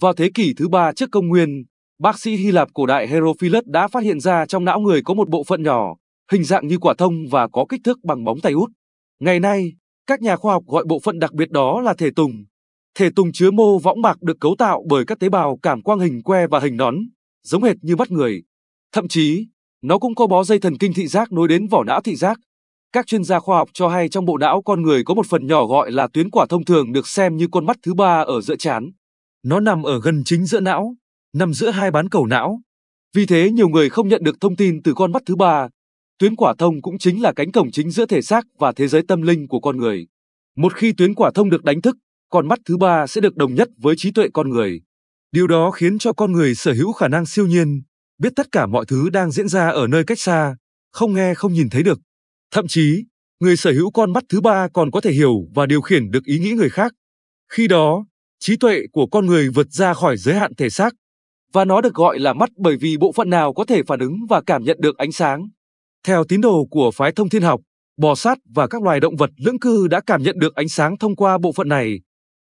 Vào thế kỷ thứ ba trước công nguyên, bác sĩ Hy Lạp cổ đại Herophilus đã phát hiện ra trong não người có một bộ phận nhỏ, hình dạng như quả thông và có kích thước bằng bóng tay út. Ngày nay, các nhà khoa học gọi bộ phận đặc biệt đó là thể tùng. Thể tùng chứa mô võng mạc được cấu tạo bởi các tế bào cảm quang hình que và hình nón, giống hệt như mắt người. Thậm chí, nó cũng có bó dây thần kinh thị giác nối đến vỏ não thị giác. Các chuyên gia khoa học cho hay trong bộ não con người có một phần nhỏ gọi là tuyến quả thông thường được xem như con mắt thứ ba ở giữa trán. Nó nằm ở gần chính giữa não, nằm giữa hai bán cầu não. Vì thế nhiều người không nhận được thông tin từ con mắt thứ ba. Tuyến quả thông cũng chính là cánh cổng chính giữa thể xác và thế giới tâm linh của con người. Một khi tuyến quả thông được đánh thức, con mắt thứ ba sẽ được đồng nhất với trí tuệ con người. Điều đó khiến cho con người sở hữu khả năng siêu nhiên, biết tất cả mọi thứ đang diễn ra ở nơi cách xa, không nghe không nhìn thấy được. Thậm chí, người sở hữu con mắt thứ ba còn có thể hiểu và điều khiển được ý nghĩ người khác. Khi đó, trí tuệ của con người vượt ra khỏi giới hạn thể xác và nó được gọi là mắt bởi vì bộ phận nào có thể phản ứng và cảm nhận được ánh sáng. Theo tín đồ của phái thông thiên học, bò sát và các loài động vật lưỡng cư đã cảm nhận được ánh sáng thông qua bộ phận này.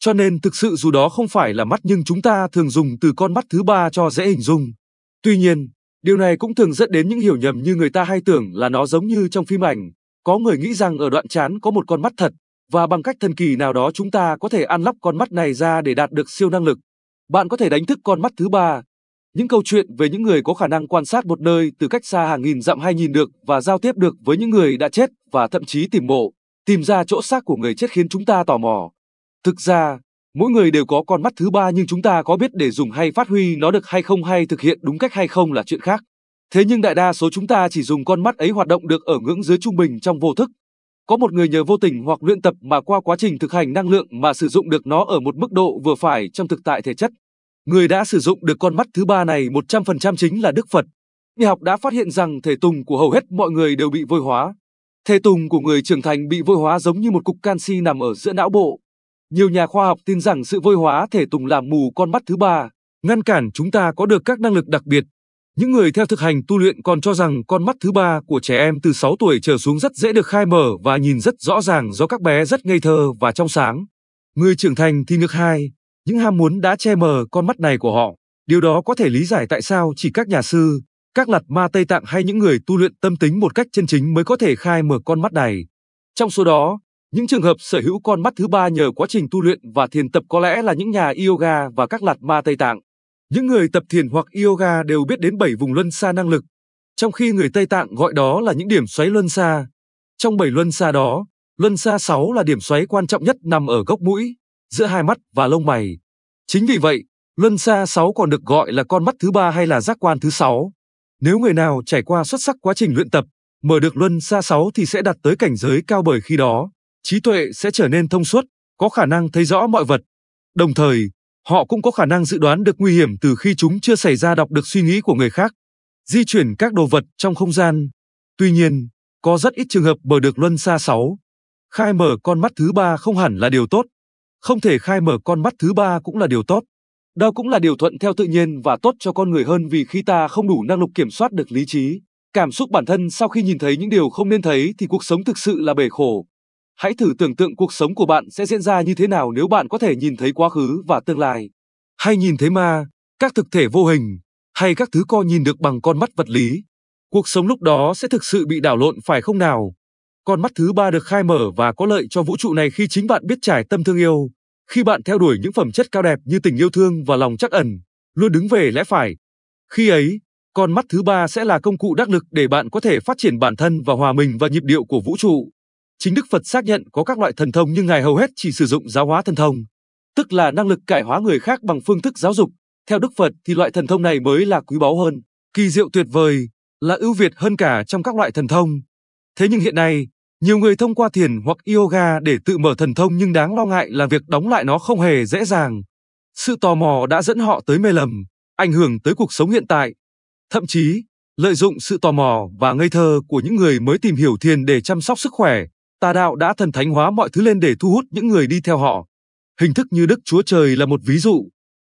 Cho nên thực sự dù đó không phải là mắt nhưng chúng ta thường dùng từ con mắt thứ ba cho dễ hình dung. Tuy nhiên, điều này cũng thường dẫn đến những hiểu nhầm như người ta hay tưởng là nó giống như trong phim ảnh, có người nghĩ rằng ở đoạn chán có một con mắt thật, và bằng cách thần kỳ nào đó chúng ta có thể ăn lắp con mắt này ra để đạt được siêu năng lực. Bạn có thể đánh thức con mắt thứ ba. Những câu chuyện về những người có khả năng quan sát một nơi từ cách xa hàng nghìn dặm hay nhìn được và giao tiếp được với những người đã chết và thậm chí tìm mộ, tìm ra chỗ xác của người chết khiến chúng ta tò mò. Thực ra, mỗi người đều có con mắt thứ ba nhưng chúng ta có biết để dùng hay phát huy nó được hay không hay thực hiện đúng cách hay không là chuyện khác. Thế nhưng đại đa số chúng ta chỉ dùng con mắt ấy hoạt động được ở ngưỡng dưới trung bình trong vô thức có một người nhờ vô tình hoặc luyện tập mà qua quá trình thực hành năng lượng mà sử dụng được nó ở một mức độ vừa phải trong thực tại thể chất. Người đã sử dụng được con mắt thứ ba này 100% chính là Đức Phật. Nhà học đã phát hiện rằng thể tùng của hầu hết mọi người đều bị vôi hóa. Thể tùng của người trưởng thành bị vôi hóa giống như một cục canxi nằm ở giữa não bộ. Nhiều nhà khoa học tin rằng sự vôi hóa thể tùng làm mù con mắt thứ ba, ngăn cản chúng ta có được các năng lực đặc biệt những người theo thực hành tu luyện còn cho rằng con mắt thứ ba của trẻ em từ 6 tuổi trở xuống rất dễ được khai mở và nhìn rất rõ ràng do các bé rất ngây thơ và trong sáng. Người trưởng thành thì ngược hai, những ham muốn đã che mờ con mắt này của họ. Điều đó có thể lý giải tại sao chỉ các nhà sư, các lạt ma Tây Tạng hay những người tu luyện tâm tính một cách chân chính mới có thể khai mở con mắt này. Trong số đó, những trường hợp sở hữu con mắt thứ ba nhờ quá trình tu luyện và thiền tập có lẽ là những nhà yoga và các lạt ma Tây Tạng. Những người tập thiền hoặc yoga đều biết đến bảy vùng luân xa năng lực, trong khi người Tây Tạng gọi đó là những điểm xoáy luân xa. Trong bảy luân xa đó, luân xa 6 là điểm xoáy quan trọng nhất nằm ở gốc mũi, giữa hai mắt và lông mày. Chính vì vậy, luân xa 6 còn được gọi là con mắt thứ ba hay là giác quan thứ sáu. Nếu người nào trải qua xuất sắc quá trình luyện tập, mở được luân xa 6 thì sẽ đạt tới cảnh giới cao bởi khi đó, trí tuệ sẽ trở nên thông suốt, có khả năng thấy rõ mọi vật. Đồng thời, Họ cũng có khả năng dự đoán được nguy hiểm từ khi chúng chưa xảy ra đọc được suy nghĩ của người khác, di chuyển các đồ vật trong không gian. Tuy nhiên, có rất ít trường hợp bờ được luân xa 6. Khai mở con mắt thứ ba không hẳn là điều tốt. Không thể khai mở con mắt thứ ba cũng là điều tốt. Đau cũng là điều thuận theo tự nhiên và tốt cho con người hơn vì khi ta không đủ năng lực kiểm soát được lý trí, cảm xúc bản thân sau khi nhìn thấy những điều không nên thấy thì cuộc sống thực sự là bể khổ. Hãy thử tưởng tượng cuộc sống của bạn sẽ diễn ra như thế nào nếu bạn có thể nhìn thấy quá khứ và tương lai, hay nhìn thấy ma, các thực thể vô hình, hay các thứ co nhìn được bằng con mắt vật lý. Cuộc sống lúc đó sẽ thực sự bị đảo lộn phải không nào? Con mắt thứ ba được khai mở và có lợi cho vũ trụ này khi chính bạn biết trải tâm thương yêu, khi bạn theo đuổi những phẩm chất cao đẹp như tình yêu thương và lòng trắc ẩn, luôn đứng về lẽ phải. Khi ấy, con mắt thứ ba sẽ là công cụ đắc lực để bạn có thể phát triển bản thân và hòa mình vào nhịp điệu của vũ trụ. Chính Đức Phật xác nhận có các loại thần thông nhưng Ngài hầu hết chỉ sử dụng giáo hóa thần thông, tức là năng lực cải hóa người khác bằng phương thức giáo dục. Theo Đức Phật thì loại thần thông này mới là quý báu hơn, kỳ diệu tuyệt vời, là ưu việt hơn cả trong các loại thần thông. Thế nhưng hiện nay, nhiều người thông qua thiền hoặc yoga để tự mở thần thông nhưng đáng lo ngại là việc đóng lại nó không hề dễ dàng. Sự tò mò đã dẫn họ tới mê lầm, ảnh hưởng tới cuộc sống hiện tại. Thậm chí, lợi dụng sự tò mò và ngây thơ của những người mới tìm hiểu thiền để chăm sóc sức khỏe, Tà đạo đã thần thánh hóa mọi thứ lên để thu hút những người đi theo họ. Hình thức như Đức Chúa Trời là một ví dụ.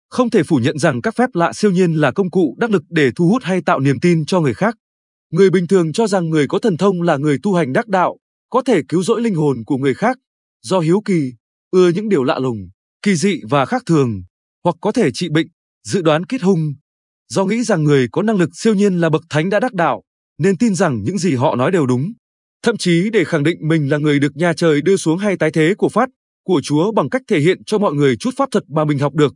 Không thể phủ nhận rằng các phép lạ siêu nhiên là công cụ đắc lực để thu hút hay tạo niềm tin cho người khác. Người bình thường cho rằng người có thần thông là người tu hành đắc đạo, có thể cứu rỗi linh hồn của người khác, do hiếu kỳ, ưa những điều lạ lùng, kỳ dị và khác thường, hoặc có thể trị bệnh, dự đoán kết hung. Do nghĩ rằng người có năng lực siêu nhiên là bậc thánh đã đắc đạo, nên tin rằng những gì họ nói đều đúng. Thậm chí để khẳng định mình là người được nhà trời đưa xuống hay tái thế của Pháp, của Chúa bằng cách thể hiện cho mọi người chút pháp thuật mà mình học được.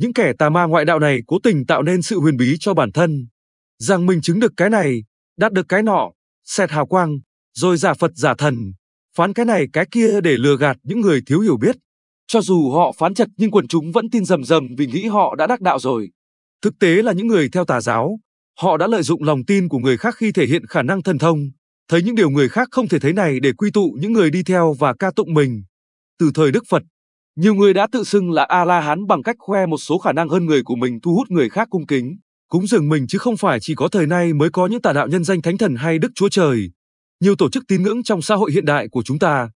Những kẻ tà ma ngoại đạo này cố tình tạo nên sự huyền bí cho bản thân, rằng mình chứng được cái này, đạt được cái nọ, xẹt hào quang, rồi giả Phật giả thần, phán cái này cái kia để lừa gạt những người thiếu hiểu biết. Cho dù họ phán chật nhưng quần chúng vẫn tin dầm dầm vì nghĩ họ đã đắc đạo rồi. Thực tế là những người theo tà giáo, họ đã lợi dụng lòng tin của người khác khi thể hiện khả năng thần thông, thấy những điều người khác không thể thấy này để quy tụ những người đi theo và ca tụng mình. Từ thời Đức Phật, nhiều người đã tự xưng là A-la-hán bằng cách khoe một số khả năng hơn người của mình thu hút người khác cung kính, cúng dường mình chứ không phải chỉ có thời nay mới có những tà đạo nhân danh thánh thần hay Đức Chúa Trời. Nhiều tổ chức tín ngưỡng trong xã hội hiện đại của chúng ta,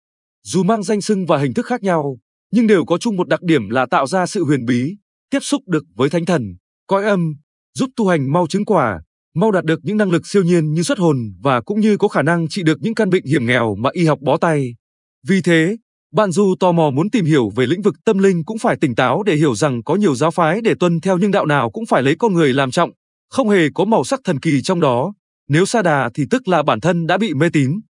dù mang danh xưng và hình thức khác nhau, nhưng đều có chung một đặc điểm là tạo ra sự huyền bí, tiếp xúc được với thánh thần, cõi âm, giúp tu hành mau chứng quả mau đạt được những năng lực siêu nhiên như xuất hồn và cũng như có khả năng trị được những căn bệnh hiểm nghèo mà y học bó tay. Vì thế, bạn dù tò mò muốn tìm hiểu về lĩnh vực tâm linh cũng phải tỉnh táo để hiểu rằng có nhiều giáo phái để tuân theo nhưng đạo nào cũng phải lấy con người làm trọng, không hề có màu sắc thần kỳ trong đó. Nếu xa đà thì tức là bản thân đã bị mê tín.